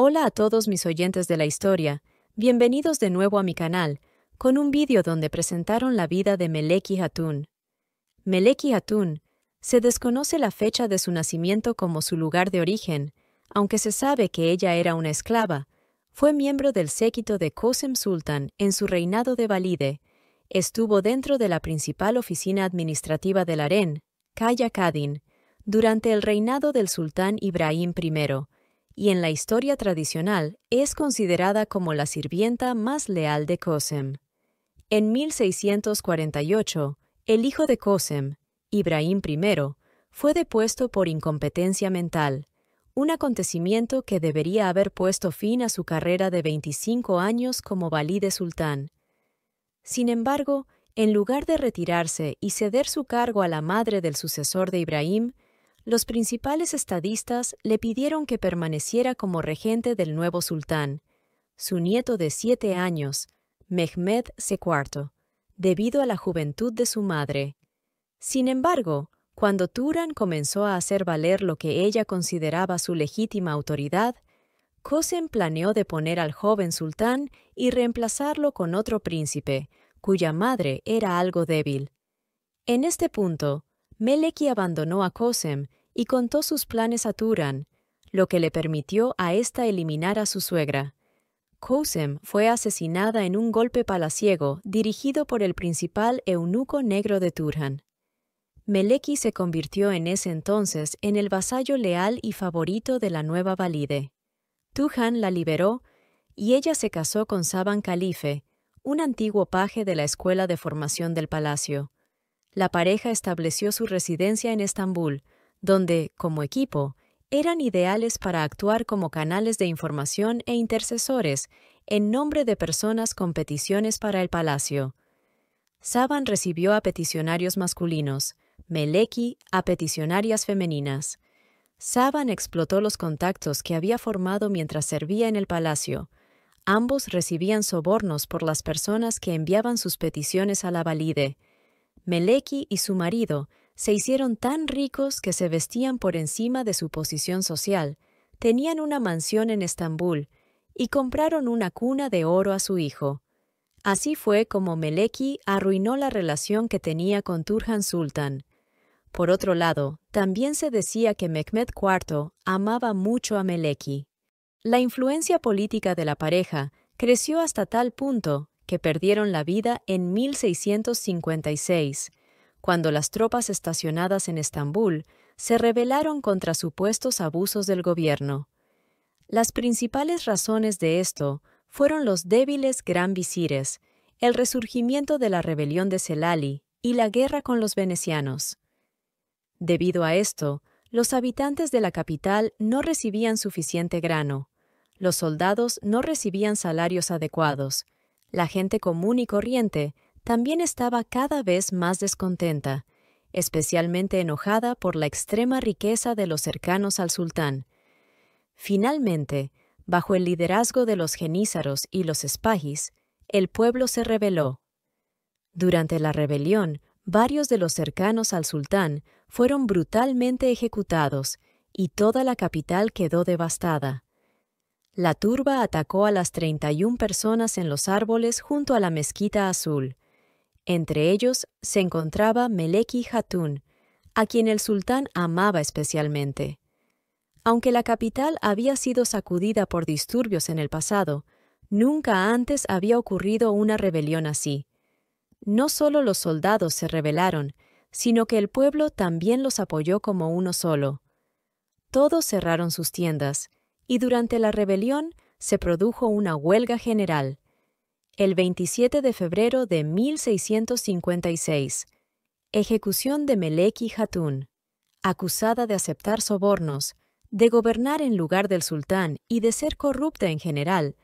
Hola a todos mis oyentes de la historia, bienvenidos de nuevo a mi canal, con un vídeo donde presentaron la vida de Meleki Hatun. Meleki Hatun, se desconoce la fecha de su nacimiento como su lugar de origen, aunque se sabe que ella era una esclava, fue miembro del séquito de Kosem Sultan en su reinado de Valide, estuvo dentro de la principal oficina administrativa del harén, Kaya Kadin, durante el reinado del sultán Ibrahim I, y en la historia tradicional es considerada como la sirvienta más leal de Kosem. En 1648, el hijo de Kosem, Ibrahim I, fue depuesto por incompetencia mental, un acontecimiento que debería haber puesto fin a su carrera de 25 años como valí de sultán. Sin embargo, en lugar de retirarse y ceder su cargo a la madre del sucesor de Ibrahim, los principales estadistas le pidieron que permaneciera como regente del nuevo sultán, su nieto de siete años, Mehmed IV, debido a la juventud de su madre. Sin embargo, cuando Turan comenzó a hacer valer lo que ella consideraba su legítima autoridad, Kosem planeó deponer al joven sultán y reemplazarlo con otro príncipe, cuya madre era algo débil. En este punto, Meleki abandonó a Kosem y contó sus planes a Turan, lo que le permitió a ésta eliminar a su suegra. Kousem fue asesinada en un golpe palaciego dirigido por el principal eunuco negro de Turhan. Meleki se convirtió en ese entonces en el vasallo leal y favorito de la nueva Valide. Turhan la liberó y ella se casó con Saban Calife, un antiguo paje de la escuela de formación del palacio. La pareja estableció su residencia en Estambul, donde, como equipo, eran ideales para actuar como canales de información e intercesores en nombre de personas con peticiones para el palacio. Saban recibió a peticionarios masculinos, Meleki a peticionarias femeninas. Saban explotó los contactos que había formado mientras servía en el palacio. Ambos recibían sobornos por las personas que enviaban sus peticiones a la valide. Meleki y su marido se hicieron tan ricos que se vestían por encima de su posición social, tenían una mansión en Estambul y compraron una cuna de oro a su hijo. Así fue como Meleki arruinó la relación que tenía con Turhan Sultan. Por otro lado, también se decía que Mehmed IV amaba mucho a Meleki. La influencia política de la pareja creció hasta tal punto que perdieron la vida en 1656, cuando las tropas estacionadas en Estambul se rebelaron contra supuestos abusos del gobierno. Las principales razones de esto fueron los débiles gran visires, el resurgimiento de la rebelión de Celali y la guerra con los venecianos. Debido a esto, los habitantes de la capital no recibían suficiente grano, los soldados no recibían salarios adecuados, la gente común y corriente también estaba cada vez más descontenta, especialmente enojada por la extrema riqueza de los cercanos al sultán. Finalmente, bajo el liderazgo de los genízaros y los espagis, el pueblo se rebeló. Durante la rebelión, varios de los cercanos al sultán fueron brutalmente ejecutados y toda la capital quedó devastada. La turba atacó a las 31 personas en los árboles junto a la mezquita azul, entre ellos se encontraba Meleki Hatun, a quien el sultán amaba especialmente. Aunque la capital había sido sacudida por disturbios en el pasado, nunca antes había ocurrido una rebelión así. No solo los soldados se rebelaron, sino que el pueblo también los apoyó como uno solo. Todos cerraron sus tiendas, y durante la rebelión se produjo una huelga general el 27 de febrero de 1656. Ejecución de Meleki Hatun, acusada de aceptar sobornos, de gobernar en lugar del sultán y de ser corrupta en general,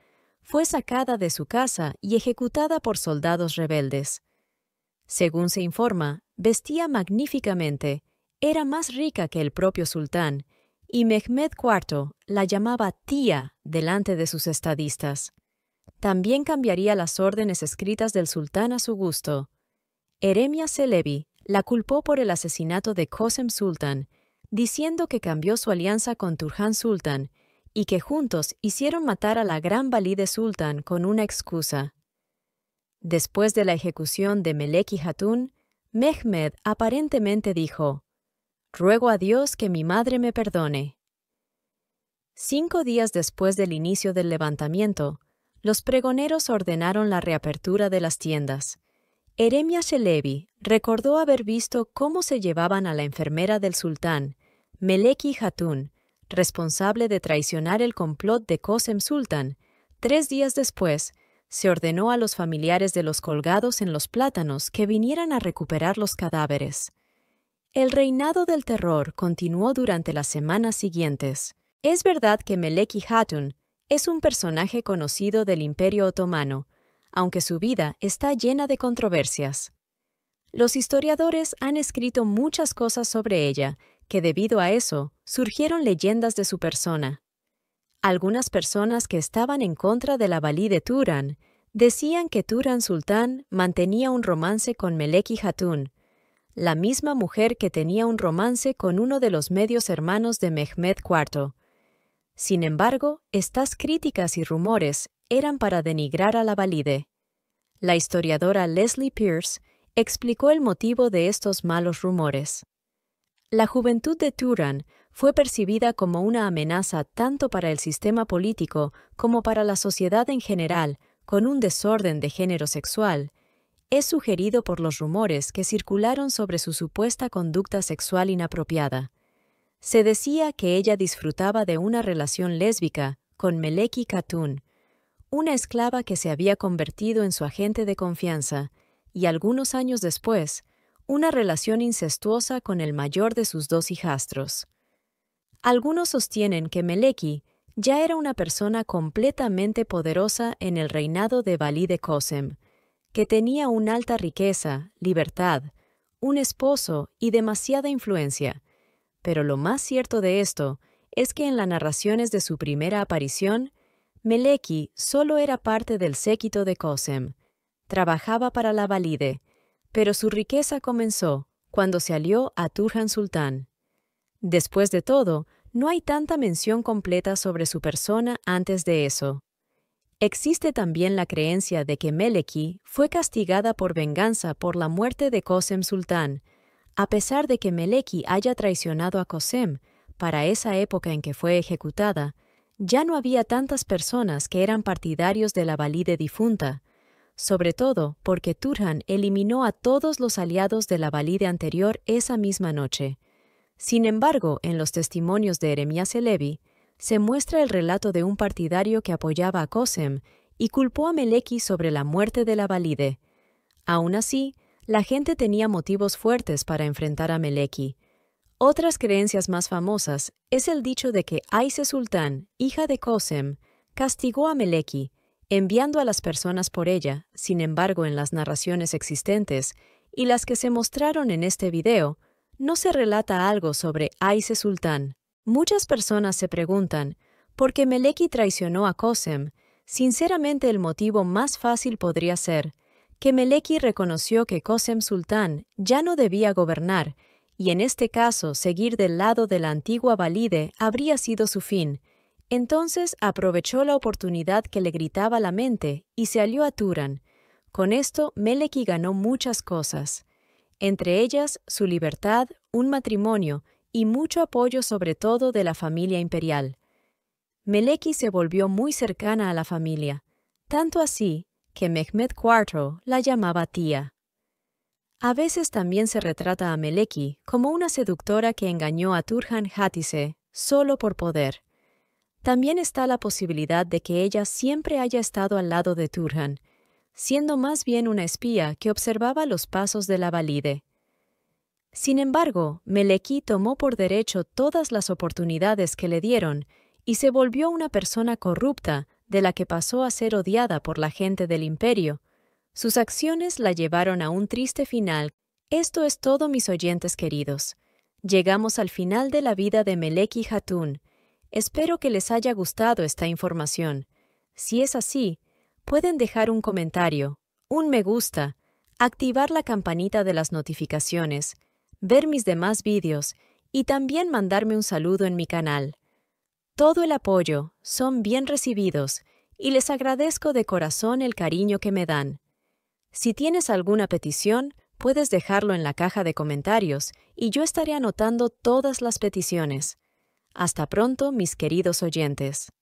fue sacada de su casa y ejecutada por soldados rebeldes. Según se informa, vestía magníficamente, era más rica que el propio sultán, y Mehmed IV la llamaba tía delante de sus estadistas. También cambiaría las órdenes escritas del sultán a su gusto. Eremia Selevi la culpó por el asesinato de Kosem Sultan, diciendo que cambió su alianza con Turhan Sultan y que juntos hicieron matar a la gran valide Sultan con una excusa. Después de la ejecución de Meleki Hatun, Mehmed aparentemente dijo, Ruego a Dios que mi madre me perdone. Cinco días después del inicio del levantamiento, los pregoneros ordenaron la reapertura de las tiendas. Eremia Shelevi recordó haber visto cómo se llevaban a la enfermera del sultán, Meleki Hatun, responsable de traicionar el complot de Kosem Sultan. Tres días después, se ordenó a los familiares de los colgados en los plátanos que vinieran a recuperar los cadáveres. El reinado del terror continuó durante las semanas siguientes. Es verdad que Meleki Hatun es un personaje conocido del Imperio Otomano, aunque su vida está llena de controversias. Los historiadores han escrito muchas cosas sobre ella, que debido a eso surgieron leyendas de su persona. Algunas personas que estaban en contra de la valí de Turán, decían que Turán Sultán mantenía un romance con Meleki Hatun, la misma mujer que tenía un romance con uno de los medios hermanos de Mehmed IV, sin embargo, estas críticas y rumores eran para denigrar a la valide. La historiadora Leslie Pierce explicó el motivo de estos malos rumores. La juventud de Turan fue percibida como una amenaza tanto para el sistema político como para la sociedad en general, con un desorden de género sexual, es sugerido por los rumores que circularon sobre su supuesta conducta sexual inapropiada. Se decía que ella disfrutaba de una relación lésbica con Meleki Katun, una esclava que se había convertido en su agente de confianza, y algunos años después, una relación incestuosa con el mayor de sus dos hijastros. Algunos sostienen que Meleki ya era una persona completamente poderosa en el reinado de Bali de Kosem, que tenía una alta riqueza, libertad, un esposo y demasiada influencia, pero lo más cierto de esto es que en las narraciones de su primera aparición, Meleki solo era parte del séquito de Kosem. Trabajaba para la Valide, pero su riqueza comenzó cuando se alió a Turhan Sultán. Después de todo, no hay tanta mención completa sobre su persona antes de eso. Existe también la creencia de que Meleki fue castigada por venganza por la muerte de Kosem Sultán, a pesar de que Meleki haya traicionado a Cosem, para esa época en que fue ejecutada, ya no había tantas personas que eran partidarios de la valide difunta, sobre todo porque Turhan eliminó a todos los aliados de la valide anterior esa misma noche. Sin embargo, en los testimonios de Eremías Elevi, se muestra el relato de un partidario que apoyaba a Cosem y culpó a Meleki sobre la muerte de la valide. Aún así, la gente tenía motivos fuertes para enfrentar a Meleki. Otras creencias más famosas es el dicho de que Aise Sultán, hija de Kosem, castigó a Meleki, enviando a las personas por ella, sin embargo en las narraciones existentes y las que se mostraron en este video, no se relata algo sobre Aise Sultán. Muchas personas se preguntan, ¿por qué Meleki traicionó a Kosem? Sinceramente el motivo más fácil podría ser que Meleki reconoció que Kosem Sultán ya no debía gobernar, y en este caso seguir del lado de la antigua Valide habría sido su fin. Entonces aprovechó la oportunidad que le gritaba la mente y se alió a Turan. Con esto Meleki ganó muchas cosas, entre ellas su libertad, un matrimonio y mucho apoyo sobre todo de la familia imperial. Meleki se volvió muy cercana a la familia, tanto así que Mehmed IV la llamaba tía. A veces también se retrata a Meleki como una seductora que engañó a Turhan Hatise solo por poder. También está la posibilidad de que ella siempre haya estado al lado de Turhan, siendo más bien una espía que observaba los pasos de la valide. Sin embargo, Meleki tomó por derecho todas las oportunidades que le dieron y se volvió una persona corrupta de la que pasó a ser odiada por la gente del imperio. Sus acciones la llevaron a un triste final. Esto es todo, mis oyentes queridos. Llegamos al final de la vida de Meleki Hatun. Espero que les haya gustado esta información. Si es así, pueden dejar un comentario, un me gusta, activar la campanita de las notificaciones, ver mis demás vídeos y también mandarme un saludo en mi canal. Todo el apoyo son bien recibidos y les agradezco de corazón el cariño que me dan. Si tienes alguna petición, puedes dejarlo en la caja de comentarios y yo estaré anotando todas las peticiones. Hasta pronto, mis queridos oyentes.